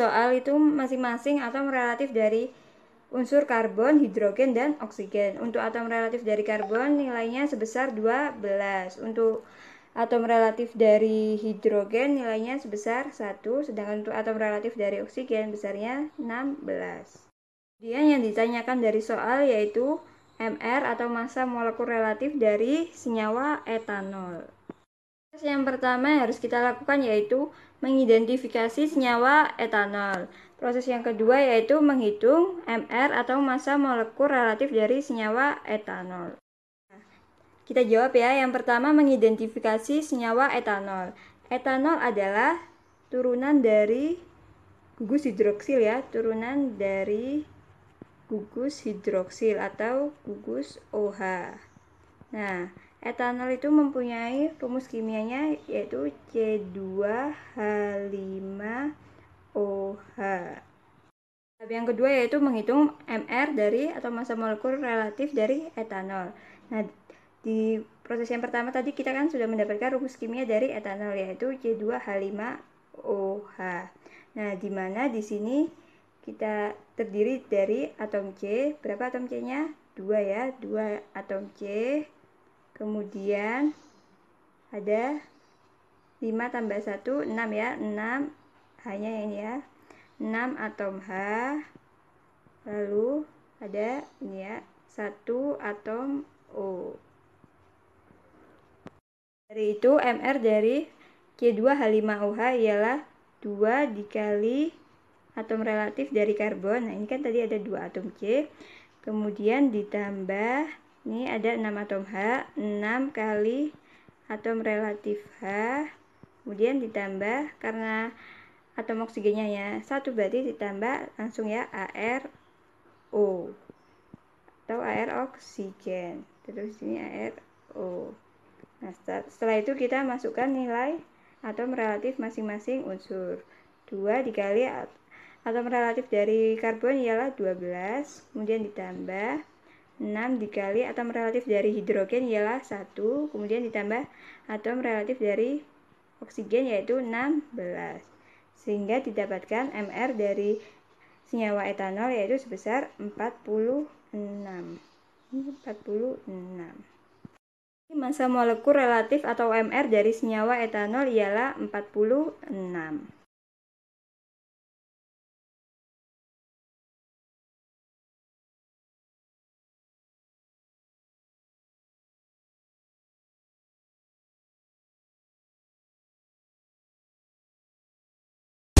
soal itu masing-masing atom relatif dari unsur karbon, hidrogen, dan oksigen. Untuk atom relatif dari karbon nilainya sebesar 12. Untuk atom relatif dari hidrogen nilainya sebesar 1, sedangkan untuk atom relatif dari oksigen besarnya 16. Kemudian yang ditanyakan dari soal yaitu MR atau masa molekul relatif dari senyawa etanol yang pertama yang harus kita lakukan yaitu mengidentifikasi senyawa etanol. Proses yang kedua yaitu menghitung MR atau massa molekul relatif dari senyawa etanol. Kita jawab ya, yang pertama mengidentifikasi senyawa etanol. Etanol adalah turunan dari gugus hidroksil ya, turunan dari gugus hidroksil atau gugus OH. Nah, Etanol itu mempunyai rumus kimianya yaitu C2H5OH. Tahap yang kedua yaitu menghitung MR dari atau massa molekul relatif dari etanol. Nah, di proses yang pertama tadi kita kan sudah mendapatkan rumus kimia dari etanol yaitu C2H5OH. Nah, di mana di sini kita terdiri dari atom C. Berapa atom C-nya? 2 ya, 2 atom C kemudian ada 5 tambah 1 6 ya 6 hanya ini ya 6 atom H lalu ada ini ya 1 atom O dari itu MR dari K2H5OH ialah 2 dikali atom relatif dari karbon nah ini kan tadi ada 2 atom C kemudian ditambah ini ada 6 atom H, 6 kali atom relatif H, kemudian ditambah karena atom oksigennya ya satu berarti ditambah langsung ya ARO atau AR oksigen. Terus ini ARO. Nah, setelah itu kita masukkan nilai atom relatif masing-masing unsur. 2 dikali atom relatif dari karbon ialah 12, kemudian ditambah 6 dikali atom relatif dari hidrogen ialah 1, kemudian ditambah atom relatif dari oksigen yaitu 16. Sehingga didapatkan MR dari senyawa etanol yaitu sebesar 46. 46. Masa molekul relatif atau MR dari senyawa etanol ialah 46.